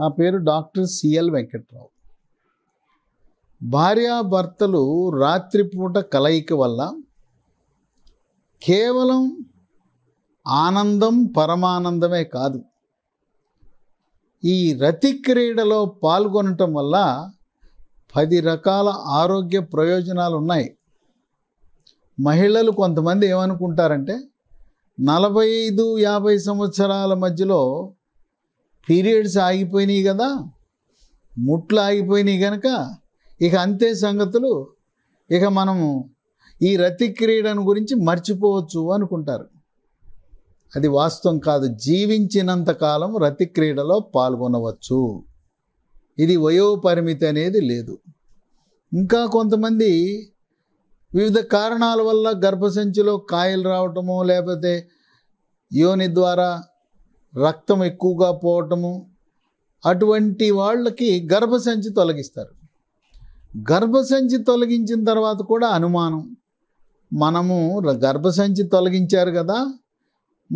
నా పేరు doctor CL Venkatrao భార్యాభర్తలు రాత్రిపూట కలయిక వల్ల కేవలం ఆనందం పరమానందమే కాదు ఈ రతి క్రీడలో పాల్గొనటం వల్ల పది రకాల ఆరోగ్య ప్రయోజనాలు ఉన్నాయి మహిళలు కొంతమంది ఏమనుకుంటారంటే నలభై ఐదు యాభై సంవత్సరాల మధ్యలో పీరియడ్స్ ఆగిపోయినాయి కదా ముట్లు ఆగిపోయినాయి కనుక ఇక అంతే సంగతులు ఇక మనము ఈ రతి క్రీడను గురించి మర్చిపోవచ్చు అనుకుంటారు అది వాస్తవం కాదు జీవించినంత కాలం రతి క్రీడలో పాల్గొనవచ్చు ఇది వయోపరిమితి అనేది లేదు ఇంకా కొంతమంది వివిధ కారణాల వల్ల గర్భసంచిలో కాయలు రావటము లేకపోతే యోని ద్వారా రక్తం ఎక్కువగా పోవటము అటువంటి వాళ్ళకి గర్భసంచి తొలగిస్తారు గర్భసంచి తొలగించిన తర్వాత కూడా అనుమానం మనము గర్భసంచి తొలగించారు కదా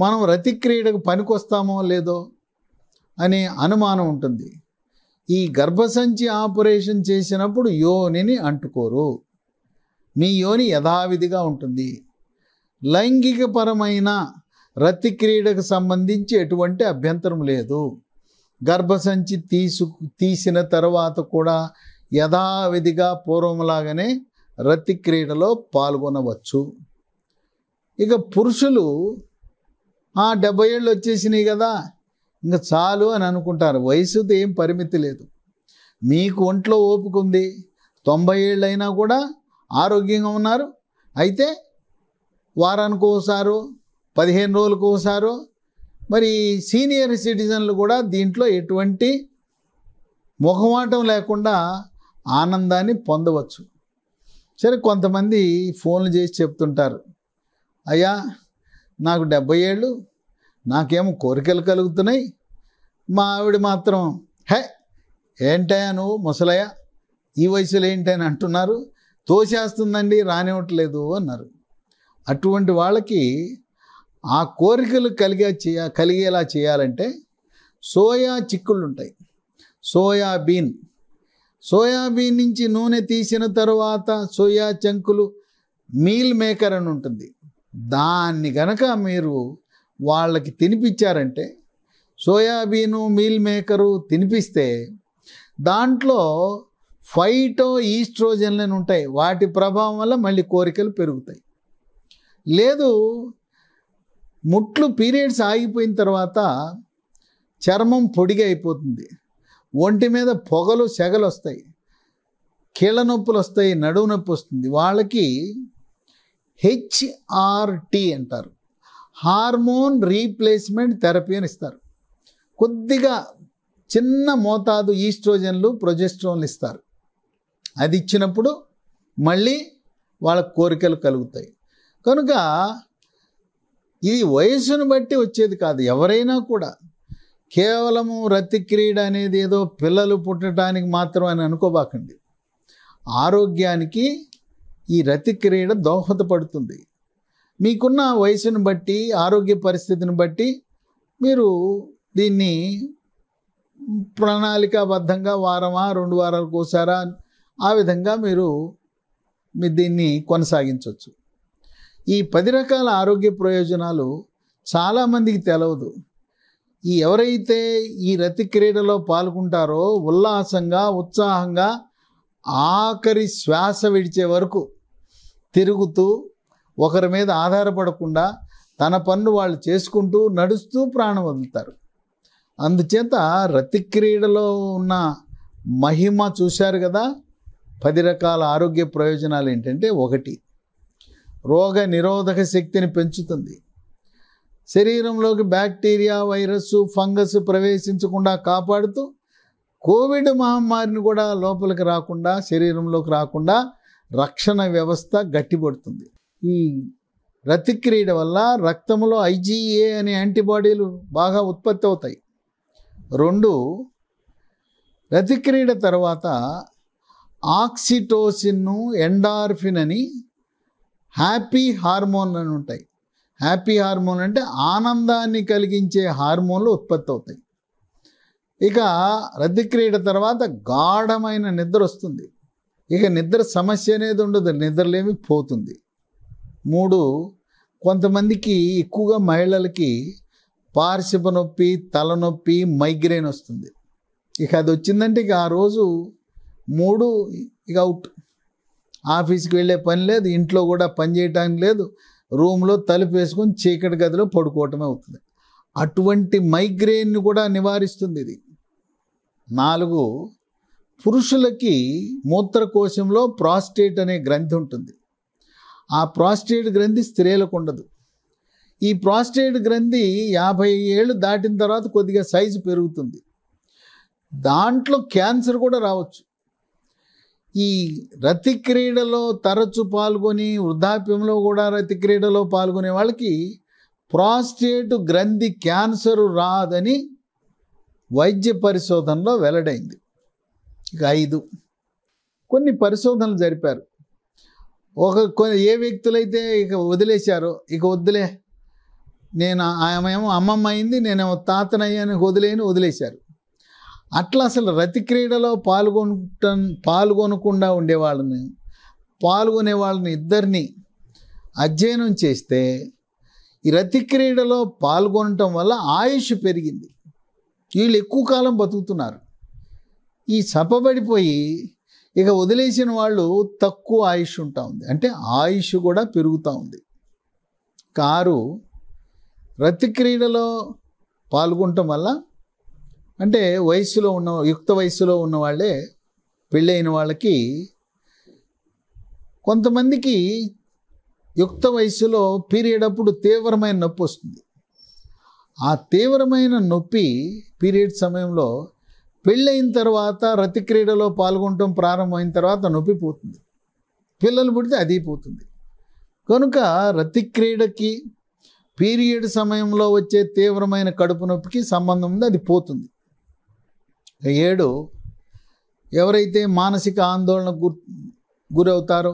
మనం రతిక్రీడకు పనికొస్తామో లేదో అనే అనుమానం ఉంటుంది ఈ గర్భసంచి ఆపరేషన్ చేసినప్పుడు యోనిని అంటుకోరు మీ యోని యథావిధిగా ఉంటుంది లైంగికపరమైన రతి క్రీడకు సంబంధించి ఎటువంటి అభ్యంతరం లేదు గర్భసంచి తీసు తీసిన తర్వాత కూడా యథావిధిగా పూర్వంలాగానే రతి క్రీడలో పాల్గొనవచ్చు ఇక పురుషులు ఆ డెబ్బై ఏళ్ళు వచ్చేసినాయి కదా ఇంకా చాలు అని అనుకుంటారు వయసుతో ఏం పరిమితి లేదు మీకు ఒంట్లో ఓపిక ఉంది తొంభై ఏళ్ళైనా కూడా ఆరోగ్యంగా ఉన్నారు అయితే వారానికి ఒకసారి పదిహేను రోజులకు ఒకసారో మరి సీనియర్ సిటిజన్లు కూడా దీంట్లో ఎటువంటి ముఖమాటం లేకుండా ఆనందాన్ని పొందవచ్చు సరే కొంతమంది ఫోన్లు చేసి చెప్తుంటారు అయ్యా నాకు డెబ్బై ఏళ్ళు నాకేమో కోరికలు కలుగుతున్నాయి మా ఆవిడ మాత్రం హే ఏంటయ్యా నువ్వు ముసలయ్య ఈ వయసులో ఏంటని అంటున్నారు తోసేస్తుందండి రానివ్వట్లేదు అన్నారు అటువంటి వాళ్ళకి ఆ కోరికలు కలిగే చేయ కలిగేలా చేయాలంటే సోయా చిక్కుళ్ళు ఉంటాయి సోయాబీన్ సోయాబీన్ నుంచి నూనె తీసిన తర్వాత సోయా చంకులు మీల్ మేకర్ అని ఉంటుంది దాన్ని కనుక మీరు వాళ్ళకి తినిపించారంటే సోయాబీను మీల్ మేకరు తినిపిస్తే దాంట్లో ఫైటో ఈస్ట్రోజన్లు ఉంటాయి వాటి ప్రభావం వల్ల మళ్ళీ కోరికలు పెరుగుతాయి లేదు ముట్లు పీరియడ్స్ ఆగిపోయిన తర్వాత చర్మం పొడిగా అయిపోతుంది ఒంటి మీద పొగలు సెగలు వస్తాయి కీళ్ళ నొప్పులు వస్తాయి నడువు నొప్పి వస్తుంది వాళ్ళకి హెచ్ఆర్టీ అంటారు హార్మోన్ రీప్లేస్మెంట్ థెరపీ అని ఇస్తారు కొద్దిగా చిన్న మోతాదు ఈస్ట్రోజన్లు ప్రొజెస్ట్రోన్లు ఇస్తారు అది ఇచ్చినప్పుడు మళ్ళీ వాళ్ళ కోరికలు కలుగుతాయి కనుక ఇది వయసును బట్టి వచ్చేది కాదు ఎవరైనా కూడా కేవలము రతి క్రీడ అనేది ఏదో పిల్లలు పుట్టడానికి మాత్రం అని అనుకోబాకండి ఆరోగ్యానికి ఈ రతి క్రీడ దోహదపడుతుంది మీకున్న వయసును బట్టి ఆరోగ్య పరిస్థితిని బట్టి మీరు దీన్ని ప్రణాళికాబద్ధంగా వారమా రెండు వారాలకు ఒకసారా ఆ విధంగా మీరు మీ దీన్ని కొనసాగించవచ్చు ఈ పది రకాల ఆరోగ్య ప్రయోజనాలు చాలామందికి తెలవదు ఈ ఎవరైతే ఈ రతి క్రీడలో పాల్గొంటారో ఉల్లాసంగా ఉత్సాహంగా ఆఖరి శ్వాస విడిచే వరకు తిరుగుతూ ఒకరి మీద ఆధారపడకుండా తన పనులు వాళ్ళు చేసుకుంటూ నడుస్తూ ప్రాణం వదులుతారు అందుచేత రతి క్రీడలో ఉన్న మహిమ చూశారు కదా పది రకాల ఆరోగ్య ప్రయోజనాలు ఏంటంటే ఒకటి రోగ నిరోధక శక్తిని పెంచుతుంది శరీరంలోకి బ్యాక్టీరియా వైరస్ ఫంగస్ ప్రవేశించకుండా కాపాడుతూ కోవిడ్ మహమ్మారిని కూడా లోపలికి రాకుండా శరీరంలోకి రాకుండా రక్షణ వ్యవస్థ గట్టిపడుతుంది ఈ రతిక్రీడ వల్ల రక్తంలో ఐజీఏ అనే యాంటీబాడీలు బాగా ఉత్పత్తి అవుతాయి రెండు రతిక్రీడ తర్వాత ఆక్సిటోసిన్ను ఎండార్ఫిన్ అని హ్యాపీ హార్మోన్ అని ఉంటాయి హ్యాపీ హార్మోన్ అంటే ఆనందాన్ని కలిగించే హార్మోన్లు ఉత్పత్తి అవుతాయి ఇక క్రీడ తర్వాత గాఢమైన నిద్ర వస్తుంది ఇక నిద్ర సమస్య అనేది ఉండదు నిద్రలేమి పోతుంది మూడు కొంతమందికి ఎక్కువగా మహిళలకి పార్శ్వ నొప్పి తలనొప్పి మైగ్రేన్ వస్తుంది ఇక అది వచ్చిందంటే ఇక ఆ రోజు మూడు ఇక అవుట్ ఆఫీస్కి వెళ్ళే పని లేదు ఇంట్లో కూడా పని చేయడానికి లేదు రూమ్లో తలుపు వేసుకొని చీకటి గదిలో పడుకోవటమే అవుతుంది అటువంటి మైగ్రేన్ని కూడా నివారిస్తుంది ఇది నాలుగు పురుషులకి మూత్రకోశంలో ప్రాస్టేట్ అనే గ్రంథి ఉంటుంది ఆ ప్రాస్టేట్ గ్రంథి స్త్రీలకు ఉండదు ఈ ప్రాస్టేట్ గ్రంథి యాభై ఏళ్ళు దాటిన తర్వాత కొద్దిగా సైజు పెరుగుతుంది దాంట్లో క్యాన్సర్ కూడా రావచ్చు ఈ రతి క్రీడలో తరచు పాల్గొని వృద్ధాప్యంలో కూడా రతి క్రీడలో పాల్గొనే వాళ్ళకి ప్రాస్టేట్ గ్రంథి క్యాన్సరు రాదని వైద్య పరిశోధనలో వెల్లడైంది ఇక ఐదు కొన్ని పరిశోధనలు జరిపారు ఒక కొన్ని ఏ వ్యక్తులైతే ఇక వదిలేశారో ఇక వద్దులే నేను ఆమె ఏమో అమ్మమ్మ అయింది నేనేమో తాతనయ్యాని వదిలేని వదిలేశారు అట్లా అసలు రతి క్రీడలో పాల్గొనట పాల్గొనకుండా ఉండేవాళ్ళని పాల్గొనే వాళ్ళని ఇద్దరిని అధ్యయనం చేస్తే ఈ రతి క్రీడలో పాల్గొనటం వల్ల ఆయుష్ పెరిగింది వీళ్ళు ఎక్కువ కాలం బతుకుతున్నారు ఈ చపబడిపోయి ఇక వదిలేసిన వాళ్ళు తక్కువ ఆయుష్ ఉంటా ఉంది అంటే ఆయుష్ కూడా పెరుగుతూ ఉంది కారు రతి క్రీడలో పాల్గొనటం వల్ల అంటే వయసులో ఉన్న యుక్త వయస్సులో ఉన్న వాళ్ళే పెళ్ళైన వాళ్ళకి కొంతమందికి యుక్త వయసులో పీరియడ్ అప్పుడు తీవ్రమైన నొప్పి వస్తుంది ఆ తీవ్రమైన నొప్పి పీరియడ్ సమయంలో పెళ్ళైన తర్వాత రతిక్రీడలో పాల్గొనటం ప్రారంభమైన తర్వాత నొప్పి పోతుంది పిల్లలు పుడితే అది పోతుంది కనుక రతిక్రీడకి పీరియడ్ సమయంలో వచ్చే తీవ్రమైన కడుపు నొప్పికి సంబంధం ఉంది అది పోతుంది ఏడు ఎవరైతే మానసిక ఆందోళన గురవుతారో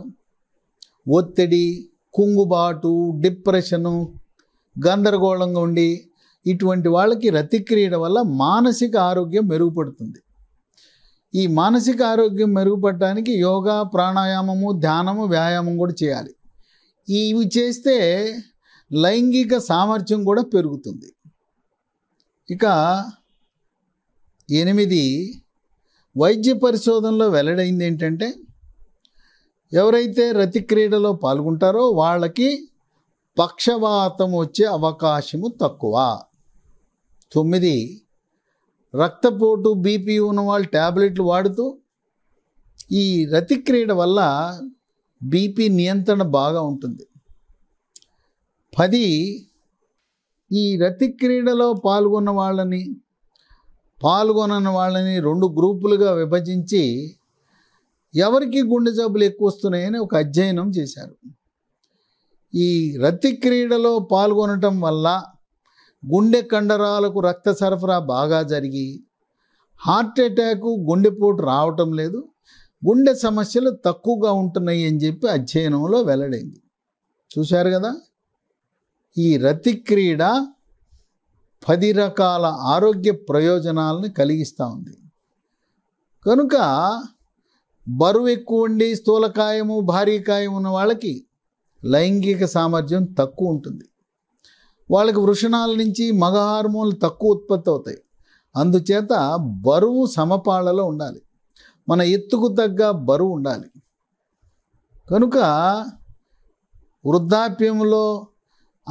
ఒత్తిడి కుంగుబాటు డిప్రెషను గందరగోళంగా ఉండి ఇటువంటి వాళ్ళకి రతి వల్ల మానసిక ఆరోగ్యం మెరుగుపడుతుంది ఈ మానసిక ఆరోగ్యం మెరుగుపడటానికి యోగా ప్రాణాయామము ధ్యానము వ్యాయామం కూడా చేయాలి ఇవి చేస్తే లైంగిక సామర్థ్యం కూడా పెరుగుతుంది ఇక ఎనిమిది వైద్య పరిశోధనలో వెల్లడైంది ఏంటంటే ఎవరైతే రతి క్రీడలో పాల్గొంటారో వాళ్ళకి పక్షవాతం వచ్చే అవకాశము తక్కువ తొమ్మిది రక్తపోటు బీపీ ఉన్న వాళ్ళు ట్యాబ్లెట్లు వాడుతూ ఈ రతి క్రీడ వల్ల బీపీ నియంత్రణ బాగా ఉంటుంది పది ఈ రతి క్రీడలో పాల్గొన్న వాళ్ళని పాల్గొనని వాళ్ళని రెండు గ్రూపులుగా విభజించి ఎవరికి గుండె జబ్బులు ఎక్కువ వస్తున్నాయని ఒక అధ్యయనం చేశారు ఈ రతి క్రీడలో పాల్గొనటం వల్ల గుండె కండరాలకు రక్త సరఫరా బాగా జరిగి హార్ట్ అటాకు గుండెపోటు రావటం లేదు గుండె సమస్యలు తక్కువగా ఉంటున్నాయి అని చెప్పి అధ్యయనంలో వెల్లడైంది చూశారు కదా ఈ రతి క్రీడ పది రకాల ఆరోగ్య ప్రయోజనాలను కలిగిస్తూ ఉంది కనుక బరువు ఎక్కువ ఉండి స్థూలకాయము భారీ కాయము ఉన్న వాళ్ళకి లైంగిక సామర్థ్యం తక్కువ ఉంటుంది వాళ్ళకి వృషణాల నుంచి మగ హార్మోన్లు తక్కువ ఉత్పత్తి అవుతాయి అందుచేత బరువు సమపాళలో ఉండాలి మన ఎత్తుకు తగ్గ బరువు ఉండాలి కనుక వృద్ధాప్యంలో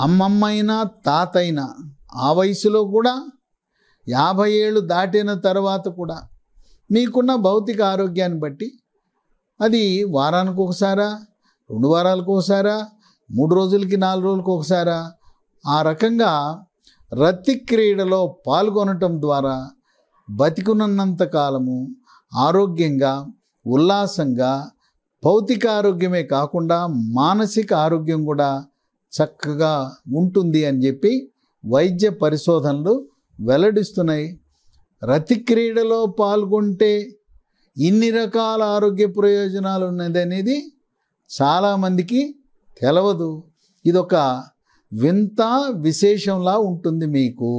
అమ్మమ్మైనా తాతైనా ఆ వయసులో కూడా యాభై ఏళ్ళు దాటిన తర్వాత కూడా మీకున్న భౌతిక ఆరోగ్యాన్ని బట్టి అది వారానికి ఒకసారా రెండు వారాలకు ఒకసారా మూడు రోజులకి నాలుగు రోజులకు ఒకసారా ఆ రకంగా రతి క్రీడలో పాల్గొనటం ద్వారా బతికున్నంత కాలము ఆరోగ్యంగా ఉల్లాసంగా భౌతిక ఆరోగ్యమే కాకుండా మానసిక ఆరోగ్యం కూడా చక్కగా ఉంటుంది అని చెప్పి వైద్య పరిశోధనలు వెల్లడిస్తున్నాయి రతి క్రీడలో పాల్గొంటే ఇన్ని రకాల ఆరోగ్య ప్రయోజనాలు ఉన్నదనేది చాలామందికి తెలవదు ఇదొక వింత విశేషంలా ఉంటుంది మీకు